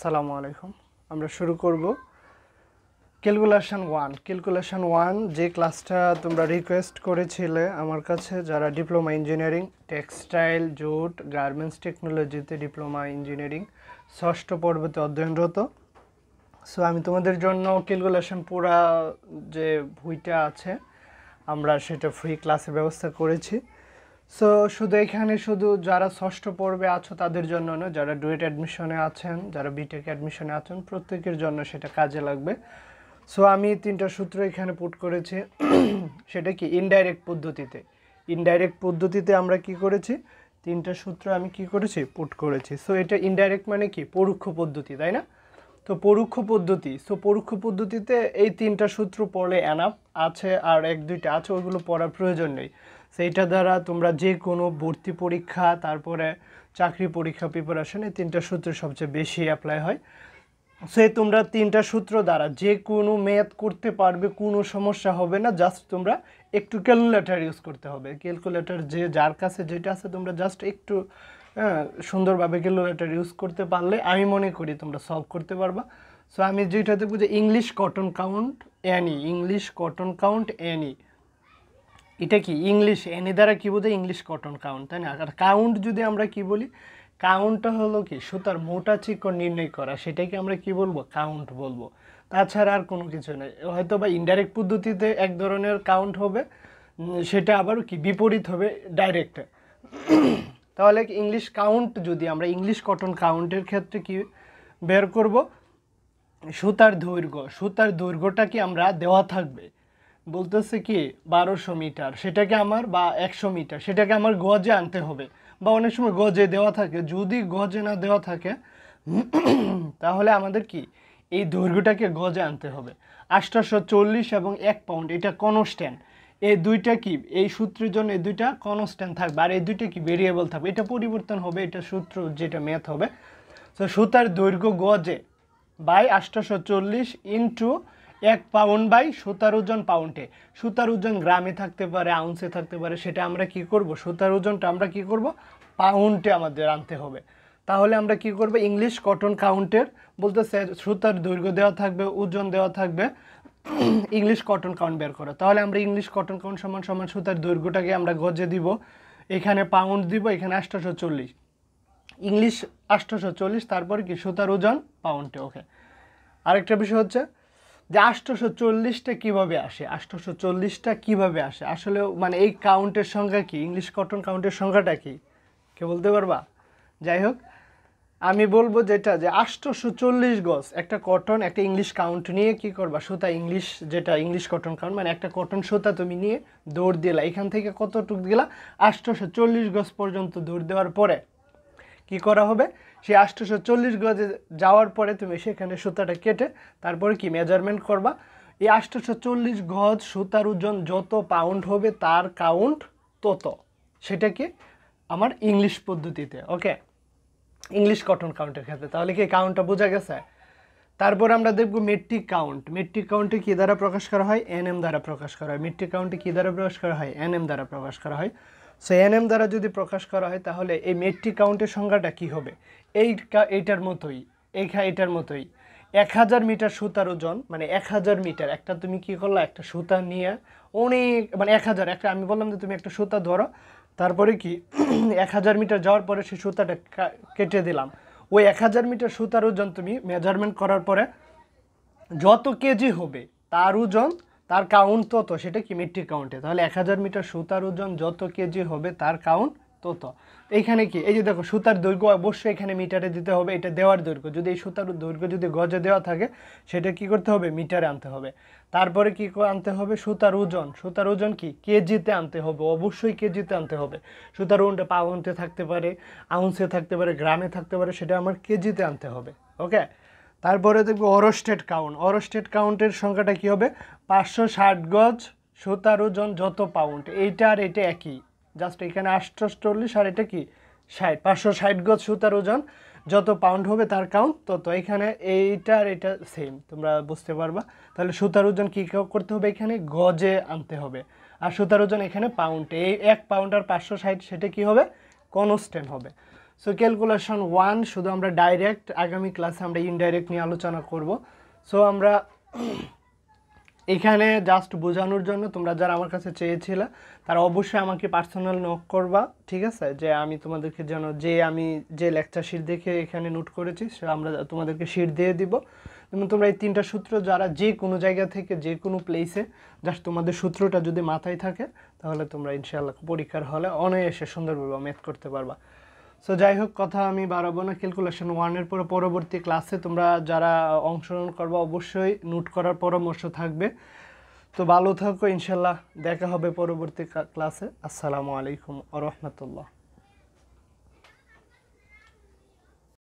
আসসালামু আলাইকুম আমরা শুরু করব ক্যালকুলেশন ওয়ান ক্যালকুলেশন ওয়ান যে ক্লাসটা তোমরা রিকোয়েস্ট করেছিলে আমার কাছে যারা diploma engineering textile jute garments টেকনোলজিতে ডিপ্লোমা ইঞ্জিনিয়ারিং ষষ্ঠ পর্বতে অধ্যয়নরত সো আমি তোমাদের জন্য ক্যালকুলেশন পুরা যে বইটা আছে আমরা সেটা ফ্রি ক্লাসের ব্যবস্থা করেছি সো শুধু এখানে শুধু যারা ষষ্ঠ পর্বে আছো তাদের জন্য না যারা ডুয়েট অ্যাডমিশনে আছেন যারা বিটেক অ্যাডমিশনে আছেন প্রত্যেকের জন্য সেটা কাজে লাগবে সো আমি তিনটা সূত্র এখানে পুট করেছি সেটা কি ইনডাইরেক্ট পদ্ধতিতে ইনডাইরেক্ট পদ্ধতিতে আমরা কি করেছি তিনটা সূত্র আমি কি করেছি পুট করেছি সো এটা ইনডাইরেক্ট মানে কি পরোক্ষ পদ্ধতি তাই না তো পরোক্ষ পদ্ধতি সো পরোক্ষ পদ্ধতিতে এই তিনটা সূত্র পড়লে অ্যানাপ আছে আর এক দুইটা আছে ওগুলো পড়ার প্রয়োজন নেই সেইটা দ্বারা তোমরা যে কোনো ভর্তি পরীক্ষা তারপরে চাকরি পরীক্ষা প্রিপারেশন এই তিনটা সূত্র সবচেয়ে বেশি অ্যাপ্লাই হয় সে তোমরা তিনটা সূত্র দ্বারা যে কোনো মেয়াদ করতে পারবে কোনো সমস্যা হবে না জাস্ট তোমরা একটু ক্যালকুলেটার ইউজ করতে হবে ক্যালকুলেটার যে যার কাছে যেটা আছে তোমরা জাস্ট একটু হ্যাঁ, সুন্দরভাবে ক্যালকুলেটার ইউজ করতে পারলে আমি মনে করি তোমরা সলভ করতে পারবা সো আমি যেটাতে বুঝি English cotton count any English cotton count any এটা কি ইংলিশ এনে দ্বারা কী বোঝায় ইংলিশ কটন কাউন্ট তাই না আর কাউন্ট যদি আমরা কি বলি কাউন্টটা হলো কি সুতার মোটা চিকন নির্ণয় করা সেটাকে আমরা কি বলবো কাউন্ট বলবো তাছাড়া আর কোনো কিছু নেই হয়তো বা ইনডাইরেক্ট পদ্ধতিতে এক ধরনের কাউন্ট হবে সেটা আবার কি বিপরীত হবে ডাইরেক্ট তাহলে ইংলিশ কাউন্ট যদি আমরা ইংলিশ কটন কাউন্টের ক্ষেত্রে কি বের করব সুতার দৈর্ঘ্য সুতার দৈর্ঘ্যটা কি আমরা দেওয়া থাকবে বলতেছে কি বারোশো মিটার সেটাকে আমার বা একশো মিটার সেটাকে আমার গজে আনতে হবে বা অনেক সময় গজে দেওয়া থাকে যদি গজে না দেওয়া থাকে তাহলে আমাদের কি এই দৈর্ঘ্যটাকে গজে আনতে হবে আষ্টশো চল্লিশ এবং এক পাউন্ড এটা কনস্ট্যান্ট এই দুইটা কি এই সূত্রের জন্য এই দুইটা কনস্ট্যান্ট থাকবে আর এই দুইটা কি ভেরিয়েবল থাকবে এটা পরিবর্তন হবে এটা সূত্র যেটা ম্যাথ হবে তো সুতার দৈর্ঘ্য গজে বাই আষ্টশো চল্লিশ ইন্টু এক পাউন্ড বাই সুতার ওজন পাউন্ডে সুতার ওজন গ্রামে থাকতে পারে আউন্সে থাকতে পারে সেটা আমরা কি করব সুতার ওজনটা আমরা কি করব পাউন্ডে আমাদের আনতে হবে তাহলে আমরা কি করব ইংলিশ কটন কাউন্টের বলতে সুতার দৈর্ঘ্য দেওয়া থাকবে ওজন দেওয়া থাকবে ইংলিশ কটন কাউন্ট বের করা তাহলে আমরা ইংলিশ কটন কাউন্ট সমান সমান সুতার দৈর্ঘ্যটাকে আমরা গজে দিব এখানে পাউন্ড দিব এখানে আষ্টশো চল্লিশ ইংলিশ আষ্টশো চল্লিশ তারপর কি সুতার ওজন পাউন্ডে ওকে আরেকটা বিষয় হচ্ছে যে আষ্টশো চল্লিশটা কীভাবে আসে আষ্টশো চল্লিশটা কীভাবে আসে আসলে মানে এই কাউন্টের সংখ্যা কি ইংলিশ কটন কাউন্টের সংখ্যাটা কি কে বলতে পারবা যাই হোক আমি বলবো যেটা যে আষ্টশো চল্লিশ গজ একটা কটন একটা ইংলিশ কাউন্ট নিয়ে কি করবা সুতা ইংলিশ যেটা ইংলিশ কটন কাউন্ট মানে একটা কটন সুতা তুমি নিয়ে দৌড় দিলা এখান থেকে কতটুক দিলা আষ্টশো চল্লিশ গজ পর্যন্ত দৌড় দেওয়ার পরে কি করা হবে সেই আষ্টশো চল্লিশ গজে যাওয়ার পরে তুমি সেখানে সুতাটা কেটে তারপরে কি মেজারমেন্ট করবা এই আষ্টশো চল্লিশ গজ সুতার ওজন যত পাউন্ড হবে তার কাউন্ট তত সেটাকে আমার ইংলিশ পদ্ধতিতে ওকে ইংলিশ কটন কাউন্টের ক্ষেত্রে তাহলে কি কাউন্টটা বোঝা গেছে তারপর আমরা দেখব মেট্রিক কাউন্ট মেট্রিক কাউন্টে কী দ্বারা প্রকাশ করা হয় এন এম দ্বারা প্রকাশ করা হয় মেট্রিক কাউন্টে কী দ্বারা প্রকাশ করা হয় এন এম দ্বারা প্রকাশ করা হয় সো এম দ্বারা যদি প্রকাশ করা হয় তাহলে এই মেট্রিক কাউন্টের সংখ্যাটা কি হবে এই এইটার মতোই এখা এটার মতোই এক হাজার মিটার সুতার ওজন মানে এক হাজার মিটার একটা তুমি কি করলো একটা সুতা নিয়ে অনেক মানে এক হাজার একটা আমি বললাম যে তুমি একটা সুতা ধরো তারপরে কি এক হাজার মিটার যাওয়ার পরে সেই সুতাটা কেটে দিলাম ওই এক হাজার মিটার সুতার ওজন তুমি মেজারমেন্ট করার পরে যত কেজি হবে তার ওজন তার কাউন্ট তত সেটা কি মেট্রিক কাউন্টে তাহলে এক হাজার মিটার সুতার ওজন যত কেজি হবে তার কাউন্ট তত এইখানে কি এই যে দেখো সুতার দৈর্ঘ্য অবশ্যই এখানে মিটারে দিতে হবে এটা দেওয়ার দৈর্ঘ্য যদি এই সুতার দৈর্ঘ্য যদি গজে দেওয়া থাকে সেটা কি করতে হবে মিটারে আনতে হবে তারপরে কি আনতে হবে সুতার ওজন সুতার ওজন কি কেজিতে আনতে হবে অবশ্যই কেজিতে আনতে হবে সুতার ওজনটা পাউন্টে থাকতে পারে আউন্সে থাকতে পারে গ্রামে থাকতে পারে সেটা আমার কেজিতে আনতে হবে ওকে তারপরে দেখবো অরস্টেড কাউন্ট অরস্টেড কাউন্টের সংখ্যাটা কি হবে পাঁচশো ষাট গজ সতেরো জন যত পাউন্ড এইটা আর এটা একই জাস্ট এখানে আটচল্লিশ আর এটা কি ষাট পাঁচশো ষাট গজ সতেরো জন যত পাউন্ড হবে তার কাউন্ট তত এখানে এইটা আর এটা সেম তোমরা বুঝতে পারবা তাহলে সতেরো জন কী করতে হবে এখানে গজে আনতে হবে আর সতেরো জন এখানে পাউন্ড এই এক পাউন্ড আর পাঁচশো ষাট সেটা কী হবে কনস্ট্যান্ট হবে সো ক্যালকুলেশন ওয়ান শুধু আমরা ডাইরেক্ট আগামী ক্লাসে আমরা ইনডাইরেক্ট নিয়ে আলোচনা করব সো আমরা এখানে জাস্ট বোঝানোর জন্য তোমরা যারা আমার কাছে চেয়েছিলে তারা অবশ্যই আমাকে পার্সোনাল নক করবা ঠিক আছে যে আমি তোমাদেরকে যেন যে আমি যে লেকচার শিট দেখে এখানে নোট করেছি সে আমরা তোমাদেরকে শিট দিয়ে দিব এবং তোমরা এই তিনটা সূত্র যারা যে কোনো জায়গা থেকে যে কোনো প্লেসে জাস্ট তোমাদের সূত্রটা যদি মাথায় থাকে তাহলে তোমরা ইনশাল্লাহ পরীক্ষার হলে অনায়াসে সুন্দরভাবে ম্যাথ করতে পারবা সো যাই হোক কথা আমি বাড়াবো না ক্যালকুলেশন ওয়ানের পরে পরবর্তী ক্লাসে তোমরা যারা অংশগ্রহণ করবে অবশ্যই নোট করার পরামর্শ থাকবে তো ভালো থাকো ইনশাল্লাহ দেখা হবে পরবর্তী ক্লাসে আসসালামু আলাইকুম আ রহমতুল্লাহ